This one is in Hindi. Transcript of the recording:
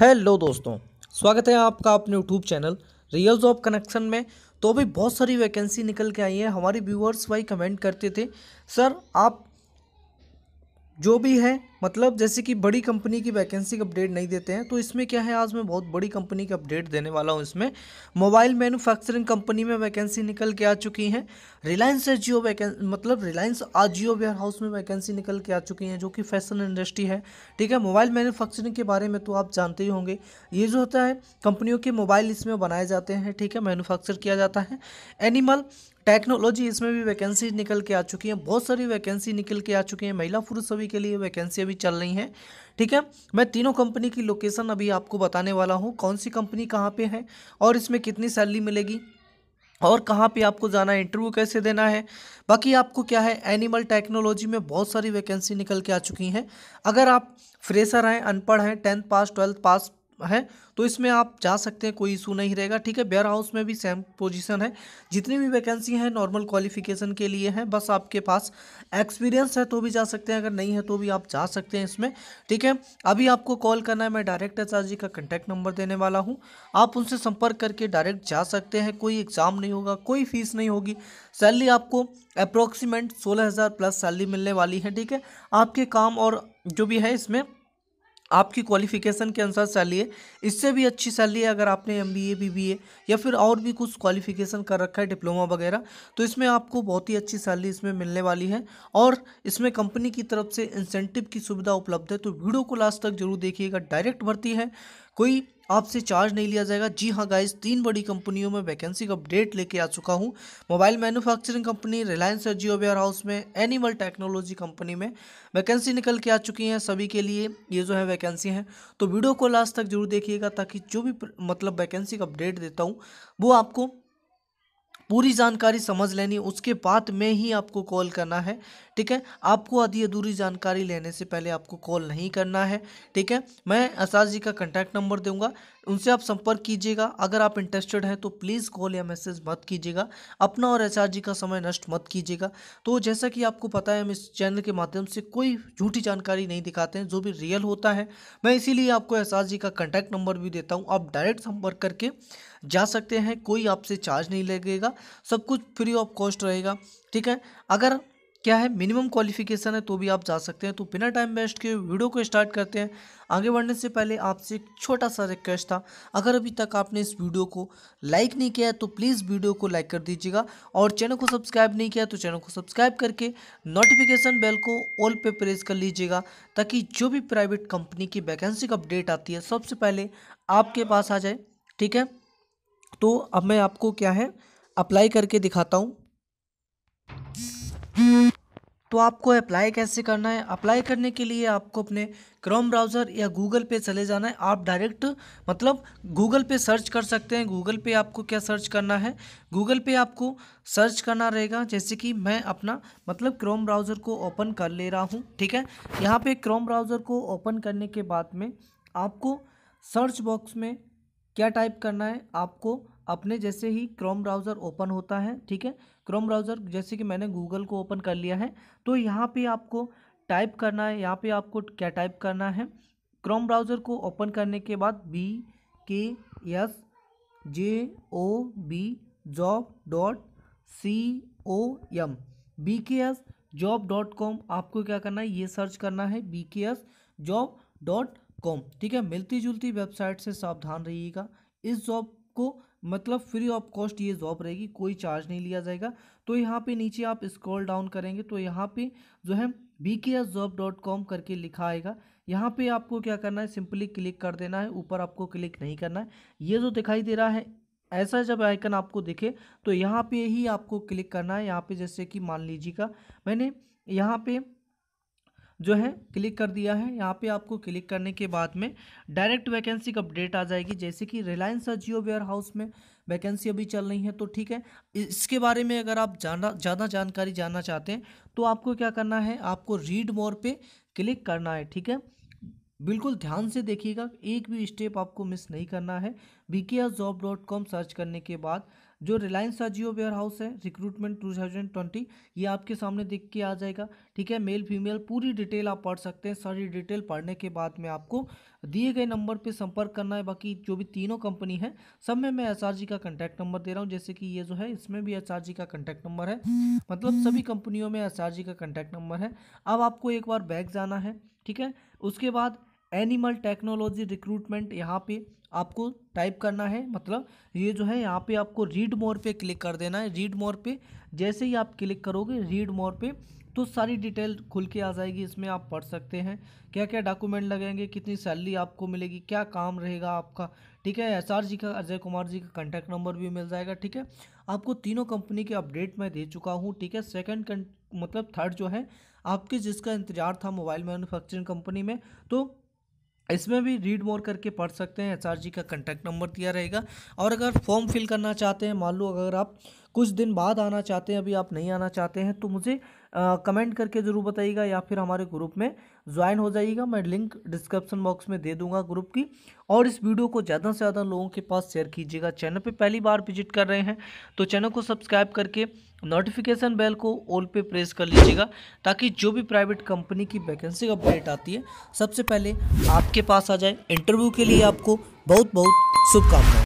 हेलो दोस्तों स्वागत है आपका अपने YouTube channel real job connection में तो अभी बहुत सारी वैकेंसी निकल के आई है हमारे व्यूअर्स भाई कमेंट करते थे सर आप जो भी है मतलब जैसे कि बड़ी कंपनी की वैकेंसी अपडेट नहीं देते हैं तो इसमें क्या है आज मैं बहुत बड़ी कंपनी की अपडेट देने वाला हूँ इसमें मोबाइल मैन्युफैक्चरिंग कंपनी में वैकेंसी निकल के आ चुकी हैं रिलायंस जियो वैकेंसी मतलब रिलायंस आजियो वेयर हाउस में वैकेंसी निकल के आ चुकी हैं जो कि फैशन इंडस्ट्री है ठीक है मोबाइल मैनुफैक्चरिंग के बारे में तो आप जानते ही होंगे ये जो होता है कंपनियों के मोबाइल इसमें बनाए जाते हैं ठीक है मैनुफैक्चर किया जाता है एनिमल टेक्नोलॉजी इसमें भी वैकेंसी निकल के आ चुकी हैं बहुत सारी वैकेंसी निकल के आ चुकी हैं महिला पुरुष सभी के लिए वैकेंसी अभी चल रही हैं ठीक है मैं तीनों कंपनी की लोकेशन अभी आपको बताने वाला हूँ कौन सी कंपनी कहाँ पे है और इसमें कितनी सैलरी मिलेगी और कहाँ पे आपको जाना है इंटरव्यू कैसे देना है बाकी आपको क्या है एनिमल टेक्नोलॉजी में बहुत सारी वैकेंसी निकल के आ चुकी हैं अगर आप फ्रेशर हैं अनपढ़ हैं टेंथ पास ट्वेल्थ पास है तो इसमें आप जा सकते हैं कोई इशू नहीं रहेगा ठीक है बेयर हाउस में भी सेम पोजीशन है जितनी भी वैकेंसी हैं नॉर्मल क्वालिफिकेशन के लिए हैं बस आपके पास एक्सपीरियंस है तो भी जा सकते हैं अगर नहीं है तो भी आप जा सकते हैं इसमें ठीक है अभी आपको कॉल करना है मैं डायरेक्ट एच जी का कंटेक्ट नंबर देने वाला हूँ आप उनसे संपर्क करके डायरेक्ट जा सकते हैं कोई एग्ज़ाम नहीं होगा कोई फीस नहीं होगी सैलरी आपको अप्रोक्सीमेट सोलह हज़ार प्लस सैलरी मिलने वाली है ठीक है आपके काम और जो भी है इसमें आपकी क्वालिफिकेशन के अनुसार सैलरी है इससे भी अच्छी सैलरी है अगर आपने M B A B B A या फिर और भी कुछ क्वालिफिकेशन कर रखा है डिप्लोमा वगैरह तो इसमें आपको बहुत ही अच्छी सैलरी इसमें मिलने वाली है और इसमें कंपनी की तरफ से इंसेंटिव की सुविधा उपलब्ध है तो वीडियो को लास्ट तक जरूर देखिएगा डायरेक्ट भर्ती है कोई आपसे चार्ज नहीं लिया जाएगा जी हाँ गाइज तीन बड़ी कंपनियों में वैकेंसी का अपडेट लेके आ चुका हूँ मोबाइल मैन्युफैक्चरिंग कंपनी रिलायंस और जियो वेयर हाउस में एनिमल टेक्नोलॉजी कंपनी में वैकेंसी निकल के आ चुकी हैं सभी के लिए ये जो है वैकेंसी हैं तो वीडियो को लास्ट तक जरूर देखिएगा ताकि जो भी मतलब वैकेंसी का अपडेट देता हूँ वो आपको पूरी जानकारी समझ लेनी उसके बाद में ही आपको कॉल करना है ठीक है आपको आधी अधूरी जानकारी लेने से पहले आपको कॉल नहीं करना है ठीक है मैं असाद जी का कंटैक्ट नंबर दूंगा उनसे आप संपर्क कीजिएगा अगर आप इंटरेस्टेड हैं तो प्लीज़ कॉल या मैसेज मत कीजिएगा अपना और एच का समय नष्ट मत कीजिएगा तो जैसा कि आपको पता है हम इस चैनल के माध्यम से कोई झूठी जानकारी नहीं दिखाते हैं जो भी रियल होता है मैं इसीलिए आपको एस का कॉन्टैक्ट नंबर भी देता हूँ आप डायरेक्ट संपर्क करके जा सकते हैं कोई आपसे चार्ज नहीं लगेगा सब कुछ फ्री ऑफ कॉस्ट रहेगा ठीक है अगर क्या है मिनिमम क्वालिफिकेशन है तो भी आप जा सकते हैं तो बिना टाइम वेस्ट के वीडियो को स्टार्ट करते हैं आगे बढ़ने से पहले आपसे एक छोटा सा रिक्वेस्ट था अगर अभी तक आपने इस वीडियो को लाइक नहीं किया है तो प्लीज़ वीडियो को लाइक कर दीजिएगा और चैनल को सब्सक्राइब नहीं किया तो चैनल को सब्सक्राइब करके नोटिफिकेशन बेल को ऑल पे प्रेस कर लीजिएगा ताकि जो भी प्राइवेट कंपनी की वैकेंसी का अपडेट आती है सबसे पहले आपके पास आ जाए ठीक है तो अब मैं आपको क्या है अप्लाई करके दिखाता हूँ तो आपको अप्लाई कैसे करना है अप्लाई करने के लिए आपको अपने क्रोम ब्राउज़र या गूगल पे चले जाना है आप डायरेक्ट मतलब गूगल पे सर्च कर सकते हैं गूगल पे आपको क्या सर्च करना है गूगल पे आपको सर्च करना रहेगा जैसे कि मैं अपना मतलब क्रोम ब्राउज़र को ओपन कर ले रहा हूँ ठीक है यहाँ पे क्रोम ब्राउज़र को ओपन करने के बाद में आपको सर्च बॉक्स में क्या टाइप करना है आपको अपने जैसे ही क्रोम ब्राउज़र ओपन होता है ठीक है क्रोम ब्राउज़र जैसे कि मैंने गूगल को ओपन कर लिया है तो यहाँ पे आपको टाइप करना है यहाँ पे आपको क्या टाइप करना है क्रोम ब्राउज़र को ओपन करने के बाद B K S J O B job dot C O M B K S job dot com आपको क्या करना है ये सर्च करना है B K S job dot com ठीक है मिलती जुलती वेबसाइट से सावधान रहिएगा इस जॉब को मतलब फ्री ऑफ कॉस्ट ये जॉब रहेगी कोई चार्ज नहीं लिया जाएगा तो यहाँ पे नीचे आप स्क्रॉल डाउन करेंगे तो यहाँ पे जो है B K S job dot com करके लिखा आएगा यहाँ पे आपको क्या करना है सिंपली क्लिक कर देना है ऊपर आपको क्लिक नहीं करना है ये जो दिखाई दे रहा है ऐसा जब आइकन आपको दिखे तो यहाँ पे ही आपको क्लिक करना है यहाँ पे जैसे कि मान लीजिएगा मैंने यहाँ पे जो है क्लिक कर दिया है यहाँ पे आपको क्लिक करने के बाद में डायरेक्ट वैकेंसी का अपडेट आ जाएगी जैसे कि रिलायंस जियो वेयर हाउस में वैकेंसी अभी चल रही है तो ठीक है इसके बारे में अगर आप जाना ज़्यादा जानकारी जानना चाहते हैं तो आपको क्या करना है आपको रीड मोर पे क्लिक करना है ठीक है बिल्कुल ध्यान से देखिएगा एक भी स्टेप आपको मिस नहीं करना है बी सर्च करने के बाद जो रिलायंस का जियो वेयर हाउस है रिक्रूटमेंट टू थाउजेंड ट्वेंटी ये आपके सामने देख के आ जाएगा ठीक है मेल फीमेल पूरी डिटेल आप पढ़ सकते हैं सारी डिटेल पढ़ने के बाद में आपको दिए गए नंबर पर संपर्क करना है बाकी जो भी तीनों कंपनी है सब में मैं एस का कॉन्टैक्ट नंबर दे रहा हूँ जैसे कि ये जो है इसमें भी एस का कंटैक्ट नंबर है मतलब सभी कंपनियों में एस का कंटैक्ट नंबर है अब आपको एक बार बैग जाना है ठीक है उसके बाद एनिमल टेक्नोलॉजी रिक्रूटमेंट यहाँ पे आपको टाइप करना है मतलब ये जो है यहाँ पे आपको रीड मोर पे क्लिक कर देना है रीड मोर पे जैसे ही आप क्लिक करोगे रीड मोर पे तो सारी डिटेल खुल के आ जाएगी इसमें आप पढ़ सकते हैं क्या क्या डॉक्यूमेंट लगेंगे कितनी सैलरी आपको मिलेगी क्या काम रहेगा आपका ठीक है एस जी का अजय कुमार जी का कॉन्टैक्ट नंबर भी मिल जाएगा ठीक है आपको तीनों कंपनी के अपडेट मैं दे चुका हूँ ठीक है सेकेंड मतलब थर्ड जो है आपके जिसका इंतजार था मोबाइल मैनुफैक्चरिंग कंपनी में तो इसमें भी रीड मोर करके पढ़ सकते हैं एसआरजी का कंटेक्ट नंबर दिया रहेगा और अगर फॉर्म फिल करना चाहते हैं मान लो अगर आप कुछ दिन बाद आना चाहते हैं अभी आप नहीं आना चाहते हैं तो मुझे कमेंट करके ज़रूर बताइएगा या फिर हमारे ग्रुप में ज्वाइन हो जाइएगा मैं लिंक डिस्क्रिप्शन बॉक्स में दे दूंगा ग्रुप की और इस वीडियो को ज़्यादा से ज़्यादा लोगों के पास शेयर कीजिएगा चैनल पे पहली बार विजिट कर रहे हैं तो चैनल को सब्सक्राइब करके नोटिफिकेशन बेल को ऑल पे प्रेस कर लीजिएगा ताकि जो भी प्राइवेट कंपनी की वैकेंसी अपडेट आती है सबसे पहले आपके पास आ जाए इंटरव्यू के लिए आपको बहुत बहुत शुभकामनाएं